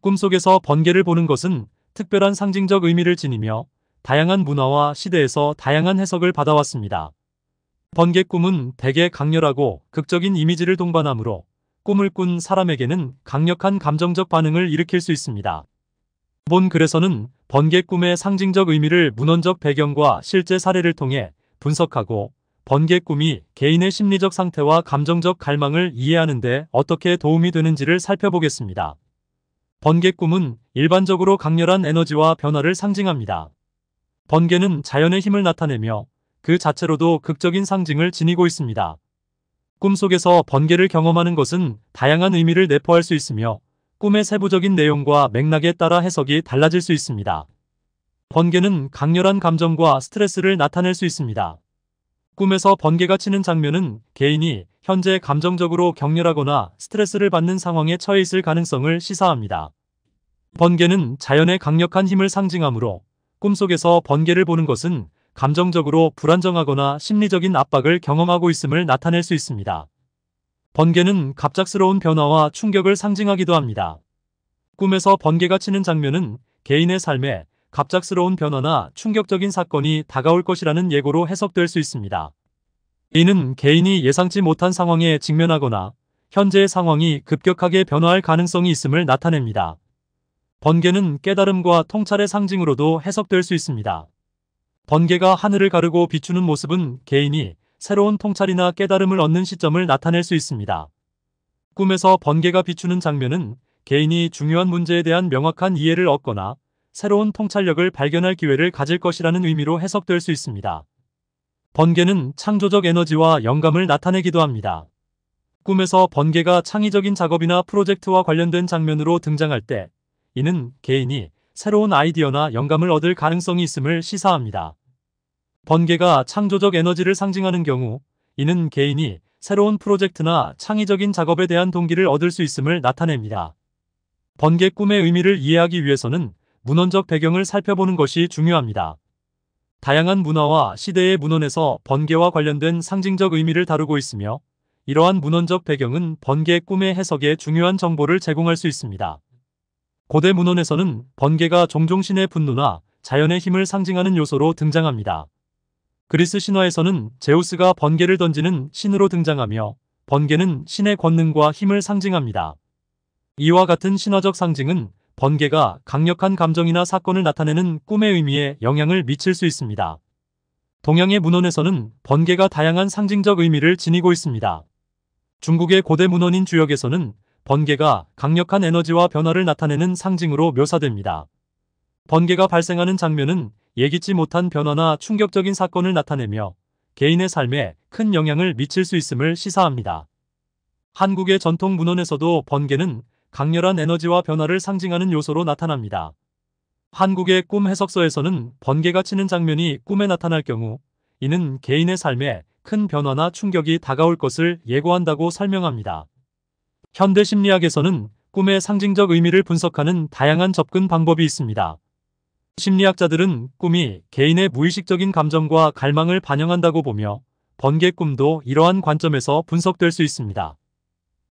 꿈속에서 번개를 보는 것은 특별한 상징적 의미를 지니며 다양한 문화와 시대에서 다양한 해석을 받아왔습니다. 번개 꿈은 대개 강렬하고 극적인 이미지를 동반하므로 꿈을 꾼 사람에게는 강력한 감정적 반응을 일으킬 수 있습니다. 본 글에서는 번개 꿈의 상징적 의미를 문헌적 배경과 실제 사례를 통해 분석하고 번개 꿈이 개인의 심리적 상태와 감정적 갈망을 이해하는 데 어떻게 도움이 되는지를 살펴보겠습니다. 번개꿈은 일반적으로 강렬한 에너지와 변화를 상징합니다. 번개는 자연의 힘을 나타내며 그 자체로도 극적인 상징을 지니고 있습니다. 꿈속에서 번개를 경험하는 것은 다양한 의미를 내포할 수 있으며 꿈의 세부적인 내용과 맥락에 따라 해석이 달라질 수 있습니다. 번개는 강렬한 감정과 스트레스를 나타낼 수 있습니다. 꿈에서 번개가 치는 장면은 개인이 현재 감정적으로 격렬하거나 스트레스를 받는 상황에 처해 있을 가능성을 시사합니다. 번개는 자연의 강력한 힘을 상징하므로 꿈속에서 번개를 보는 것은 감정적으로 불안정하거나 심리적인 압박을 경험하고 있음을 나타낼 수 있습니다. 번개는 갑작스러운 변화와 충격을 상징하기도 합니다. 꿈에서 번개가 치는 장면은 개인의 삶에 갑작스러운 변화나 충격적인 사건이 다가올 것이라는 예고로 해석될 수 있습니다. 이는 개인이 예상치 못한 상황에 직면하거나 현재의 상황이 급격하게 변화할 가능성이 있음을 나타냅니다. 번개는 깨달음과 통찰의 상징으로도 해석될 수 있습니다. 번개가 하늘을 가르고 비추는 모습은 개인이 새로운 통찰이나 깨달음을 얻는 시점을 나타낼 수 있습니다. 꿈에서 번개가 비추는 장면은 개인이 중요한 문제에 대한 명확한 이해를 얻거나 새로운 통찰력을 발견할 기회를 가질 것이라는 의미로 해석될 수 있습니다. 번개는 창조적 에너지와 영감을 나타내기도 합니다. 꿈에서 번개가 창의적인 작업이나 프로젝트와 관련된 장면으로 등장할 때 이는 개인이 새로운 아이디어나 영감을 얻을 가능성이 있음을 시사합니다. 번개가 창조적 에너지를 상징하는 경우 이는 개인이 새로운 프로젝트나 창의적인 작업에 대한 동기를 얻을 수 있음을 나타냅니다. 번개 꿈의 의미를 이해하기 위해서는 문헌적 배경을 살펴보는 것이 중요합니다. 다양한 문화와 시대의 문헌에서 번개와 관련된 상징적 의미를 다루고 있으며 이러한 문헌적 배경은 번개 꿈의 해석에 중요한 정보를 제공할 수 있습니다. 고대 문헌에서는 번개가 종종 신의 분노나 자연의 힘을 상징하는 요소로 등장합니다. 그리스 신화에서는 제우스가 번개를 던지는 신으로 등장하며 번개는 신의 권능과 힘을 상징합니다. 이와 같은 신화적 상징은 번개가 강력한 감정이나 사건을 나타내는 꿈의 의미에 영향을 미칠 수 있습니다. 동양의 문헌에서는 번개가 다양한 상징적 의미를 지니고 있습니다. 중국의 고대 문헌인 주역에서는 번개가 강력한 에너지와 변화를 나타내는 상징으로 묘사됩니다. 번개가 발생하는 장면은 예기치 못한 변화나 충격적인 사건을 나타내며 개인의 삶에 큰 영향을 미칠 수 있음을 시사합니다. 한국의 전통 문헌에서도 번개는 강렬한 에너지와 변화를 상징하는 요소로 나타납니다. 한국의 꿈 해석서에서는 번개가 치는 장면이 꿈에 나타날 경우 이는 개인의 삶에 큰 변화나 충격이 다가올 것을 예고한다고 설명합니다. 현대 심리학에서는 꿈의 상징적 의미를 분석하는 다양한 접근 방법이 있습니다. 심리학자들은 꿈이 개인의 무의식적인 감정과 갈망을 반영한다고 보며 번개 꿈도 이러한 관점에서 분석될 수 있습니다.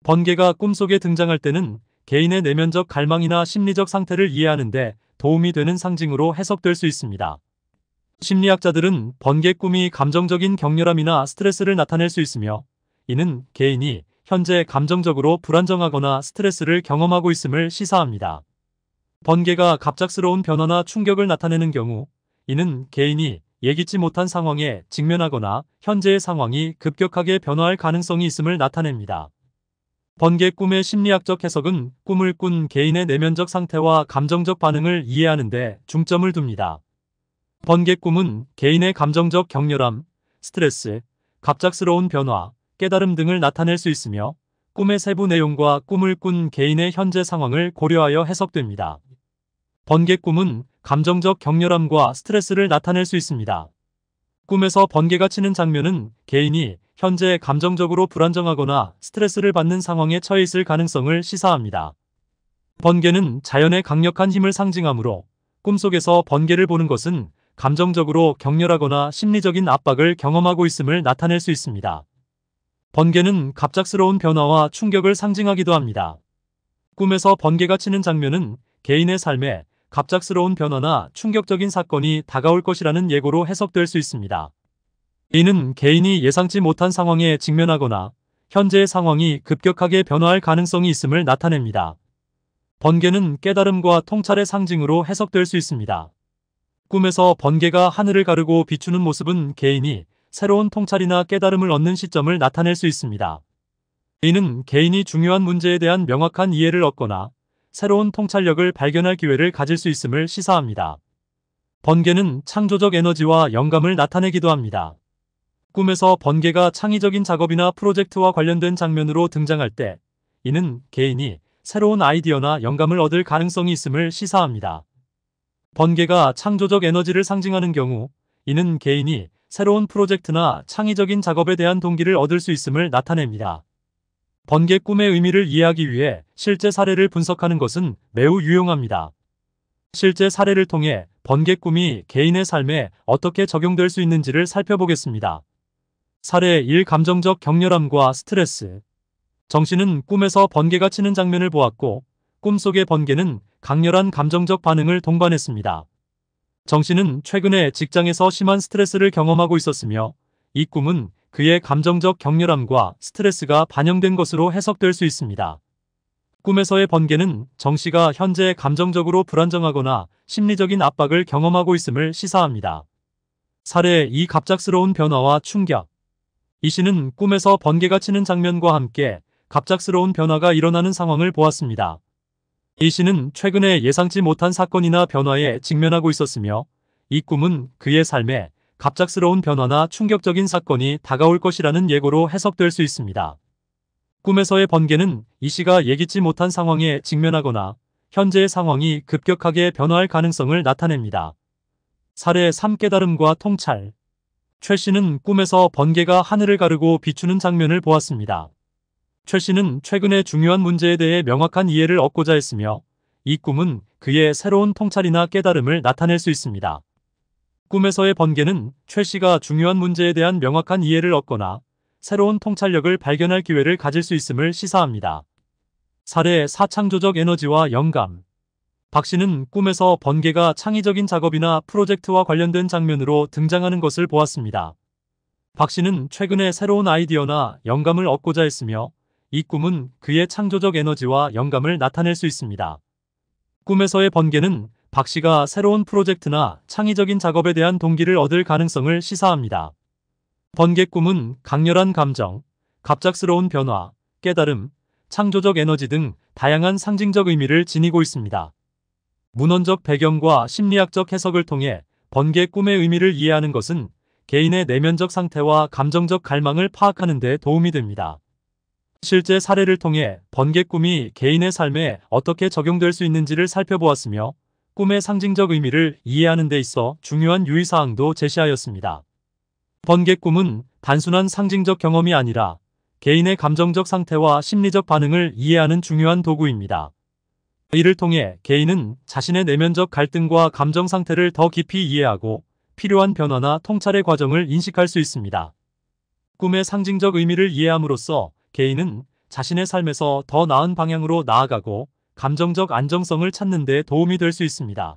번개가 꿈속에 등장할 때는 개인의 내면적 갈망이나 심리적 상태를 이해하는데 도움이 되는 상징으로 해석될 수 있습니다. 심리학자들은 번개 꿈이 감정적인 격렬함이나 스트레스를 나타낼 수 있으며 이는 개인이 현재 감정적으로 불안정하거나 스트레스를 경험하고 있음을 시사합니다. 번개가 갑작스러운 변화나 충격을 나타내는 경우 이는 개인이 예기치 못한 상황에 직면하거나 현재의 상황이 급격하게 변화할 가능성이 있음을 나타냅니다. 번개 꿈의 심리학적 해석은 꿈을 꾼 개인의 내면적 상태와 감정적 반응을 이해하는 데 중점을 둡니다. 번개 꿈은 개인의 감정적 격렬함, 스트레스, 갑작스러운 변화, 깨달음 등을 나타낼 수 있으며 꿈의 세부 내용과 꿈을 꾼 개인의 현재 상황을 고려하여 해석됩니다. 번개 꿈은 감정적 격렬함과 스트레스를 나타낼 수 있습니다. 꿈에서 번개가 치는 장면은 개인이 현재 감정적으로 불안정하거나 스트레스를 받는 상황에 처해 있을 가능성을 시사합니다. 번개는 자연의 강력한 힘을 상징하므로 꿈속에서 번개를 보는 것은 감정적으로 격렬하거나 심리적인 압박을 경험하고 있음을 나타낼 수 있습니다. 번개는 갑작스러운 변화와 충격을 상징하기도 합니다. 꿈에서 번개가 치는 장면은 개인의 삶에 갑작스러운 변화나 충격적인 사건이 다가올 것이라는 예고로 해석될 수 있습니다. 이는 개인이 예상치 못한 상황에 직면하거나 현재의 상황이 급격하게 변화할 가능성이 있음을 나타냅니다. 번개는 깨달음과 통찰의 상징으로 해석될 수 있습니다. 꿈에서 번개가 하늘을 가르고 비추는 모습은 개인이 새로운 통찰이나 깨달음을 얻는 시점을 나타낼 수 있습니다. 이는 개인이 중요한 문제에 대한 명확한 이해를 얻거나 새로운 통찰력을 발견할 기회를 가질 수 있음을 시사합니다. 번개는 창조적 에너지와 영감을 나타내기도 합니다. 꿈에서 번개가 창의적인 작업이나 프로젝트와 관련된 장면으로 등장할 때 이는 개인이 새로운 아이디어나 영감을 얻을 가능성이 있음을 시사합니다. 번개가 창조적 에너지를 상징하는 경우 이는 개인이 새로운 프로젝트나 창의적인 작업에 대한 동기를 얻을 수 있음을 나타냅니다. 번개 꿈의 의미를 이해하기 위해 실제 사례를 분석하는 것은 매우 유용합니다. 실제 사례를 통해 번개 꿈이 개인의 삶에 어떻게 적용될 수 있는지를 살펴보겠습니다. 사례 1 감정적 격렬함과 스트레스 정씨는 꿈에서 번개가 치는 장면을 보았고 꿈속의 번개는 강렬한 감정적 반응을 동반했습니다. 정씨는 최근에 직장에서 심한 스트레스를 경험하고 있었으며 이 꿈은 그의 감정적 격렬함과 스트레스가 반영된 것으로 해석될 수 있습니다. 꿈에서의 번개는 정씨가 현재 감정적으로 불안정하거나 심리적인 압박을 경험하고 있음을 시사합니다. 사례 2. 갑작스러운 변화와 충격 이 씨는 꿈에서 번개가 치는 장면과 함께 갑작스러운 변화가 일어나는 상황을 보았습니다. 이 씨는 최근에 예상치 못한 사건이나 변화에 직면하고 있었으며 이 꿈은 그의 삶에 갑작스러운 변화나 충격적인 사건이 다가올 것이라는 예고로 해석될 수 있습니다. 꿈에서의 번개는 이 씨가 예기치 못한 상황에 직면하거나 현재의 상황이 급격하게 변화할 가능성을 나타냅니다. 사례 3 깨달음과 통찰 최 씨는 꿈에서 번개가 하늘을 가르고 비추는 장면을 보았습니다. 최 씨는 최근에 중요한 문제에 대해 명확한 이해를 얻고자 했으며 이 꿈은 그의 새로운 통찰이나 깨달음을 나타낼 수 있습니다. 꿈에서의 번개는 최 씨가 중요한 문제에 대한 명확한 이해를 얻거나 새로운 통찰력을 발견할 기회를 가질 수 있음을 시사합니다. 사례 사창조적 에너지와 영감 박 씨는 꿈에서 번개가 창의적인 작업이나 프로젝트와 관련된 장면으로 등장하는 것을 보았습니다. 박 씨는 최근에 새로운 아이디어나 영감을 얻고자 했으며 이 꿈은 그의 창조적 에너지와 영감을 나타낼 수 있습니다. 꿈에서의 번개는 박 씨가 새로운 프로젝트나 창의적인 작업에 대한 동기를 얻을 가능성을 시사합니다. 번개 꿈은 강렬한 감정, 갑작스러운 변화, 깨달음, 창조적 에너지 등 다양한 상징적 의미를 지니고 있습니다. 문헌적 배경과 심리학적 해석을 통해 번개 꿈의 의미를 이해하는 것은 개인의 내면적 상태와 감정적 갈망을 파악하는 데 도움이 됩니다. 실제 사례를 통해 번개 꿈이 개인의 삶에 어떻게 적용될 수 있는지를 살펴보았으며 꿈의 상징적 의미를 이해하는 데 있어 중요한 유의사항도 제시하였습니다. 번개 꿈은 단순한 상징적 경험이 아니라 개인의 감정적 상태와 심리적 반응을 이해하는 중요한 도구입니다. 이를 통해 개인은 자신의 내면적 갈등과 감정 상태를 더 깊이 이해하고 필요한 변화나 통찰의 과정을 인식할 수 있습니다. 꿈의 상징적 의미를 이해함으로써 개인은 자신의 삶에서 더 나은 방향으로 나아가고 감정적 안정성을 찾는 데 도움이 될 수 있습니다.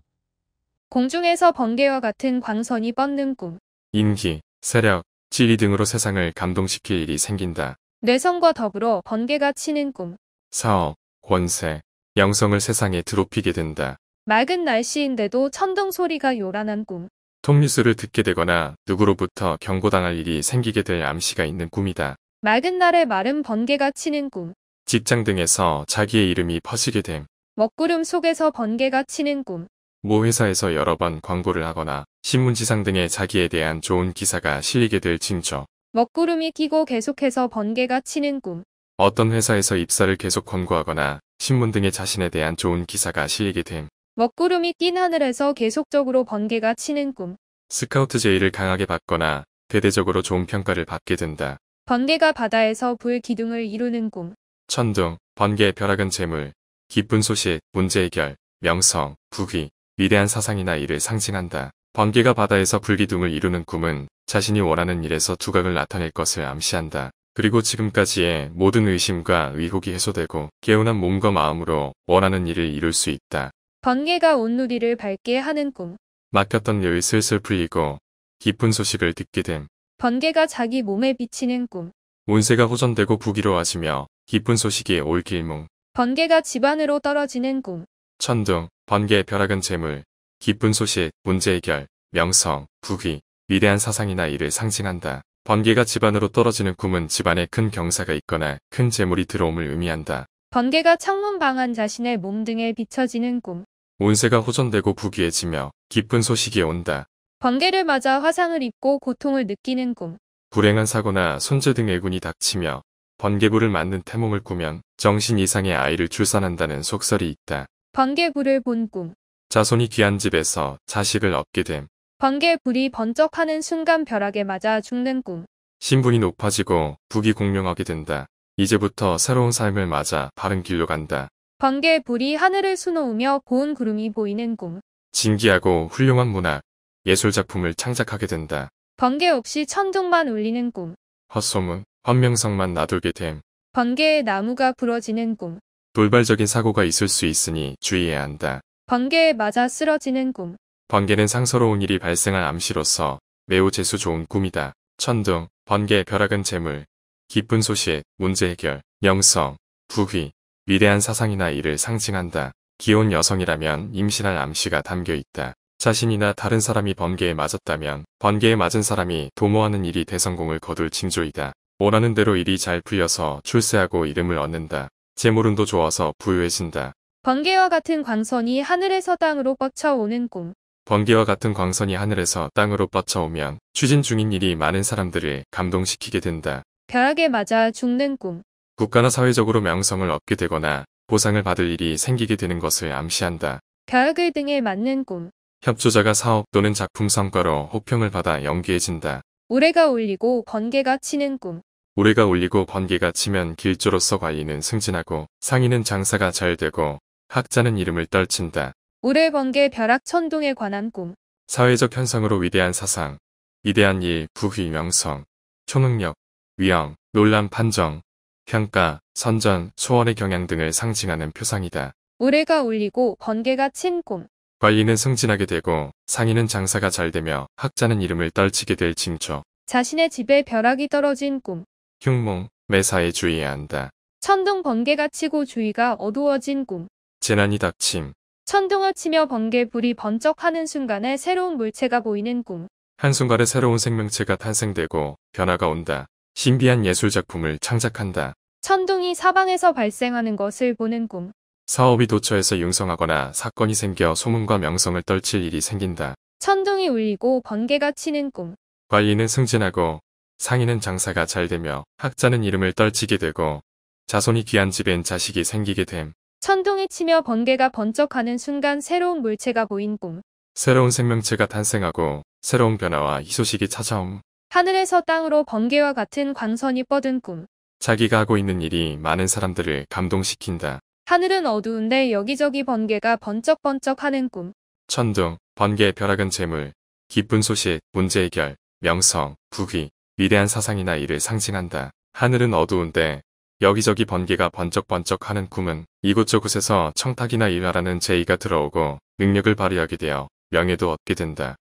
공중에서 번개와 같은 광선이 뻗는 꿈. 인기 세력, 지위 등으로 세상을 감동시킬 일이 생긴다. 뇌성과 더불어 번개가 치는 꿈. 사업, 권세, 영성을 세상에 드롭히게 된다. 맑은 날씨인데도 천둥 소리가 요란한 꿈. 통뉴스를 듣게 되거나 누구로부터 경고당할 일이 생기게 될 암시가 있는 꿈이다. 맑은 날에 마른 번개가 치는 꿈. 직장 등에서 자기의 이름이 퍼지게 됨. 먹구름 속에서 번개가 치는 꿈. 모 회사에서 여러 번 광고를 하거나 신문지상 등에 자기에 대한 좋은 기사가 실리게 될 징조. 먹구름이 끼고 계속해서 번개가 치는 꿈. 어떤 회사에서 입사를 계속 권고하거나 신문 등의 자신에 대한 좋은 기사가 실리게 됨. 먹구름이 낀 하늘에서 계속적으로 번개가 치는 꿈. 스카우트 제의를 강하게 받거나 대대적으로 좋은 평가를 받게 된다. 번개가 바다에서 불 기둥을 이루는 꿈. 천둥, 번개의 벼락은 재물, 기쁜 소식, 문제 해결, 명성, 부귀, 위대한 사상이나 일을 상징한다. 번개가 바다에서 불기둥을 이루는 꿈은 자신이 원하는 일에서 두각을 나타낼 것을 암시한다. 그리고 지금까지의 모든 의심과 의혹이 해소되고 개운한 몸과 마음으로 원하는 일을 이룰 수 있다. 번개가 온누리를 밝게 하는 꿈. 맡겼던 여 슬슬 풀리고 기쁜 소식을 듣게 됨. 번개가 자기 몸에 비치는 꿈. 운세가 호전되고 부기로워지며 기쁜 소식이 올 길몽. 번개가 집안으로 떨어지는 꿈. 천둥, 번개의 벼락은 재물, 기쁜 소식, 문제 해결, 명성, 부귀, 위대한 사상이나 일을 상징한다. 번개가 집안으로 떨어지는 꿈은 집안에 큰 경사가 있거나 큰 재물이 들어옴을 의미한다. 번개가 창문 방안 자신의 몸 등에 비춰지는 꿈. 운세가 호전되고 부귀해지며 기쁜 소식이 온다. 번개를 맞아 화상을 입고 고통을 느끼는 꿈. 불행한 사고나 손재 등의군이 닥치며 번개불을 맞는 태몽을 꾸면 정신 이상의 아이를 출산한다는 속설이 있다. 번개불을 본 꿈. 자손이 귀한 집에서 자식을 얻게 됨. 관계 불이 번쩍하는 순간 벼락에 맞아 죽는 꿈. 신분이 높아지고 북이 공명하게 된다. 이제부터 새로운 삶을 맞아 바른 길로 간다. 관계 불이 하늘을 수놓으며 고운 구름이 보이는 꿈. 진기하고 훌륭한 문학, 예술 작품을 창작하게 된다. 번개 없이 천둥만 울리는 꿈. 헛소문, 환명성만 나돌게 됨. 번개의 나무가 부러지는 꿈. 돌발적인 사고가 있을 수 있으니 주의해야 한다. 번개에 맞아 쓰러지는 꿈. 번개는 상서로운 일이 발생할 암시로서 매우 재수 좋은 꿈이다. 천둥, 번개, 벼락은 재물, 기쁜 소식, 문제 해결, 명성, 부귀, 위대한 사상이나 일을 상징한다. 기혼 여성이라면 임신할 암시가 담겨 있다. 자신이나 다른 사람이 번개에 맞았다면 번개에 맞은 사람이 도모하는 일이 대성공을 거둘 징조이다. 원하는 대로 일이 잘 풀려서 출세하고 이름을 얻는다. 재물운도 좋아서 부유해진다. 번개와 같은 광선이 하늘에서 땅으로 꽉쳐오는 꿈. 번개와 같은 광선이 하늘에서 땅으로 뻗쳐오면 추진 중인 일이 많은 사람들을 감동시키게 된다. 벼락에 맞아 죽는 꿈. 국가나 사회적으로 명성을 얻게 되거나 보상을 받을 일이 생기게 되는 것을 암시한다. 벼락을 등에 맞는 꿈. 협조자가 사업 또는 작품 성과로 호평을 받아 연기해진다. 우레가 울리고 번개가 치는 꿈. 우레가 울리고 번개가 치면 길조로서 관리는 승진하고 상인은 장사가 잘 되고 학자는 이름을 떨친다. 우해 번개 벼락 천둥에 관한 꿈. 사회적 현상으로 위대한 사상, 위대한 일, 부귀, 명성, 초능력, 위험, 논란 판정, 평가, 선전, 소원의 경향 등을 상징하는 표상이다. 우해가 울리고 번개가 친 꿈. 관리는 승진하게 되고 상인은 장사가 잘 되며 학자는 이름을 떨치게 될 징조. 자신의 집에 벼락이 떨어진 꿈. 흉몽, 매사에 주의해야 한다. 천둥 번개가 치고 주위가 어두워진 꿈. 재난이 닥침, 천둥을 치며 번개 불이 번쩍하는 순간에 새로운 물체가 보이는 꿈. 한순간에 새로운 생명체가 탄생되고 변화가 온다. 신비한 예술작품을 창작한다. 천둥이 사방에서 발생하는 것을 보는 꿈. 사업이 도처에서 융성하거나 사건이 생겨 소문과 명성을 떨칠 일이 생긴다. 천둥이 울리고 번개가 치는 꿈. 관리는 승진하고 상인은 장사가 잘 되며 학자는 이름을 떨치게 되고 자손이 귀한 집엔 자식이 생기게 됨. 천둥이 치며 번개가 번쩍하는 순간 새로운 물체가 보인 꿈. 새로운 생명체가 탄생하고 새로운 변화와 희소식이 찾아옴. 하늘에서 땅으로 번개와 같은 광선이 뻗은 꿈. 자기가 하고 있는 일이 많은 사람들을 감동시킨다. 하늘은 어두운데 여기저기 번개가 번쩍번쩍 하는 꿈. 천둥, 번개, 의 벼락은 재물, 기쁜 소식, 문제 해결, 명성, 부귀, 위대한 사상이나 일을 상징한다. 하늘은 어두운데 여기저기 번개가 번쩍번쩍 하는 꿈은 이곳저곳에서 청탁이나 일하라는 제의가 들어오고 능력을 발휘하게 되어 명예도 얻게 된다.